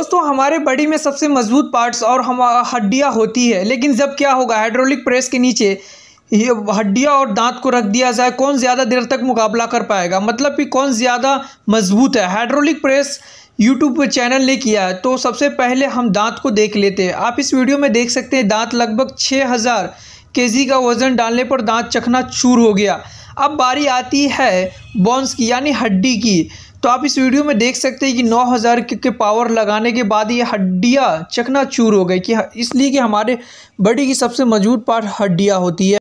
दोस्तों हमारे बॉडी में सबसे मजबूत पार्ट्स और हम हड्डियाँ होती है लेकिन जब क्या होगा हाइड्रोलिक प्रेस के नीचे हड्डियाँ और दांत को रख दिया जाए कौन ज़्यादा देर तक मुकाबला कर पाएगा मतलब कि कौन ज़्यादा मजबूत है हाइड्रोलिक प्रेस यूट्यूब पर चैनल ने किया है तो सबसे पहले हम दांत को देख लेते हैं आप इस वीडियो में देख सकते हैं दांत लगभग छः हज़ार के का वज़न डालने पर दांत चखना चूर हो गया अब बारी आती है बॉन्स की यानी हड्डी की तो आप इस वीडियो में देख सकते हैं कि 9000 के पावर लगाने के बाद ये हड्डियाँ चखना चूर हो गई कि इसलिए कि हमारे बॉडी की सबसे मजबूत पार्ट हड्डियाँ होती है